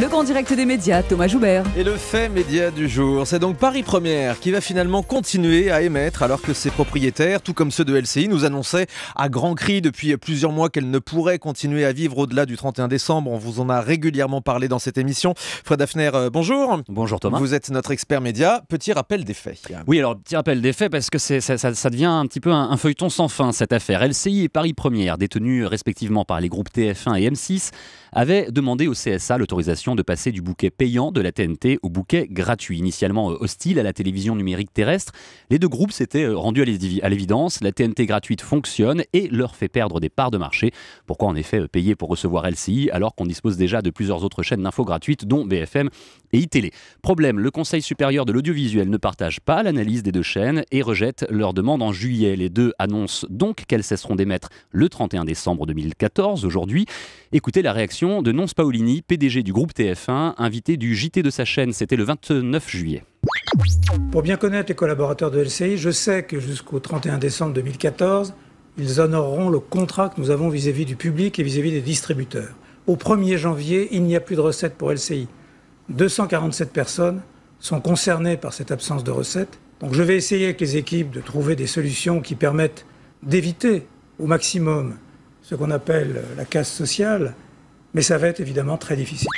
Le grand direct des médias, Thomas Joubert. Et le fait média du jour, c'est donc Paris Première qui va finalement continuer à émettre alors que ses propriétaires, tout comme ceux de LCI, nous annonçaient à grand cris depuis plusieurs mois qu'elle ne pourrait continuer à vivre au-delà du 31 décembre. On vous en a régulièrement parlé dans cette émission. Fred Hafner, euh, bonjour. Bonjour Thomas. Vous êtes notre expert média. Petit rappel des faits. Oui, alors petit rappel des faits parce que ça, ça, devient un petit peu un, feuilleton sans fin cette affaire. LCI et Paris Première, détenus respectivement par les groupes TF1 et M6, avaient demandé au CS ça, l'autorisation de passer du bouquet payant de la TNT au bouquet gratuit. Initialement euh, hostile à la télévision numérique terrestre, les deux groupes s'étaient euh, rendus à l'évidence, la TNT gratuite fonctionne et leur fait perdre des parts de marché. Pourquoi en effet euh, payer pour recevoir LCI alors qu'on dispose déjà de plusieurs autres chaînes d'infos gratuites dont BFM et iTélé e? Problème, le Conseil supérieur de l'audiovisuel ne partage pas l'analyse des deux chaînes et rejette leur demande en juillet. Les deux annoncent donc qu'elles cesseront d'émettre le 31 décembre 2014, aujourd'hui. Écoutez la réaction de Nonce Paolini, PDG du groupe TF1, invité du JT de sa chaîne. C'était le 29 juillet. Pour bien connaître les collaborateurs de LCI, je sais que jusqu'au 31 décembre 2014, ils honoreront le contrat que nous avons vis-à-vis du public et vis à -vis des distributeurs. Au 1er janvier, il n'y a plus de recettes pour LCI. 247 personnes sont concernées par cette absence de recettes. Donc je vais essayer avec les équipes de trouver des solutions qui permettent d'éviter au maximum ce qu'on appelle la casse sociale, mais ça va être évidemment très difficile.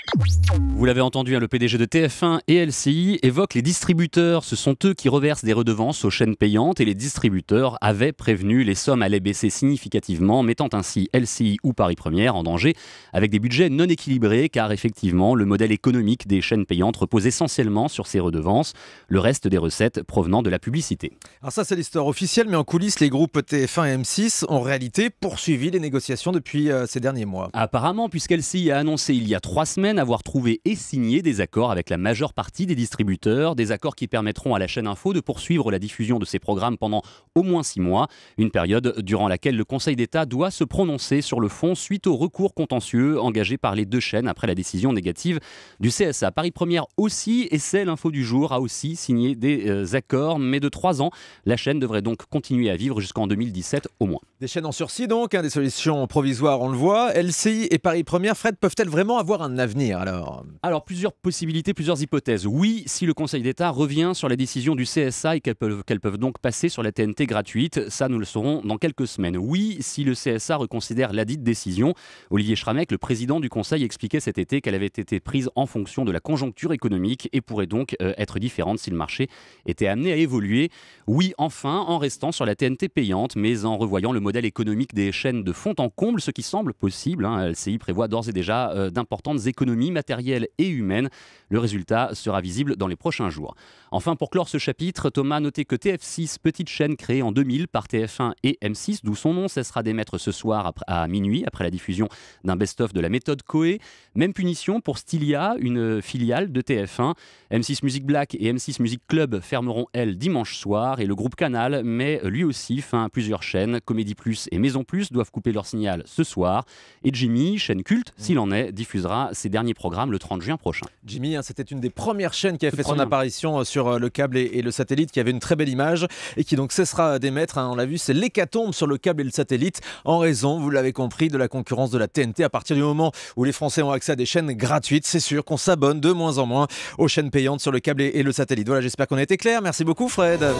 Vous l'avez entendu, hein, le PDG de TF1 et LCI évoque les distributeurs. Ce sont eux qui reversent des redevances aux chaînes payantes et les distributeurs avaient prévenu les sommes allaient baisser significativement, mettant ainsi LCI ou Paris Première en danger avec des budgets non équilibrés car effectivement le modèle économique des chaînes payantes repose essentiellement sur ces redevances, le reste des recettes provenant de la publicité. Alors ça c'est l'histoire officielle mais en coulisses les groupes TF1 et M6 ont en réalité poursuivi les négociations depuis euh, ces derniers mois. Apparemment puisqu'elle a annoncé il y a trois semaines avoir trouvé et signé des accords avec la majeure partie des distributeurs, des accords qui permettront à la chaîne Info de poursuivre la diffusion de ses programmes pendant au moins six mois, une période durant laquelle le Conseil d'État doit se prononcer sur le fond suite au recours contentieux engagé par les deux chaînes après la décision négative du CSA. Paris Première aussi et c'est l'info du jour a aussi signé des euh, accords, mais de trois ans. La chaîne devrait donc continuer à vivre jusqu'en 2017 au moins. Des chaînes en sursis donc, hein, des solutions provisoires, on le voit. LCI et Paris Première Fred, peuvent-elles vraiment avoir un avenir alors Alors, plusieurs possibilités, plusieurs hypothèses. Oui, si le Conseil d'État revient sur la décision du CSA et qu'elles peuvent, peuvent, donc passer sur la TNT gratuite, ça nous le saurons dans quelques semaines. Oui, si le CSA reconsidère l'adite décision, Olivier Schramek, le président du Conseil, expliquait cet été qu'elle avait été prise en fonction de la conjoncture économique et pourrait donc euh, être différente si le marché était amené à évoluer. Oui, enfin, en restant sur la TNT payante, mais en revoyant le modèle économique des chaînes de fond en comble, ce qui semble possible. Hein, LCI prévoit d'ores et déjà euh, d'importantes économies matérielles et humaines. Le résultat sera visible dans les prochains jours. Enfin, pour clore ce chapitre, Thomas a noté que TF6, petite chaîne créée en 2000 par TF1 et M6, d'où son nom, cessera d'émettre ce soir à minuit après la diffusion d'un best-of de la méthode Coé. Même punition pour Stylia, une filiale de TF1. M6 Music Black et M6 Music Club fermeront, elles, dimanche soir et le groupe Canal met lui aussi fin à plusieurs chaînes. Comédie Plus et Maison Plus doivent couper leur signal ce soir. Et Jimmy, chaîne culte, s'il en est, diffusera ses derniers programmes le 30 juin prochain. Jimmy, hein, c'était une des premières chaînes qui a fait son apparition euh, sur euh, le câble et, le satellite, qui avait une très belle image et qui donc cessera d'émettre. Hein, on l'a vu, c'est l'hécatombe sur le câble et le satellite en raison, vous l'avez compris, de la concurrence de la TNT. À partir du moment où les Français ont accès à des chaînes gratuites, c'est sûr qu'on s'abonne de moins en moins aux chaînes payantes sur le câble et, et le satellite. Voilà, j'espère qu'on a été clair. Merci beaucoup, Fred.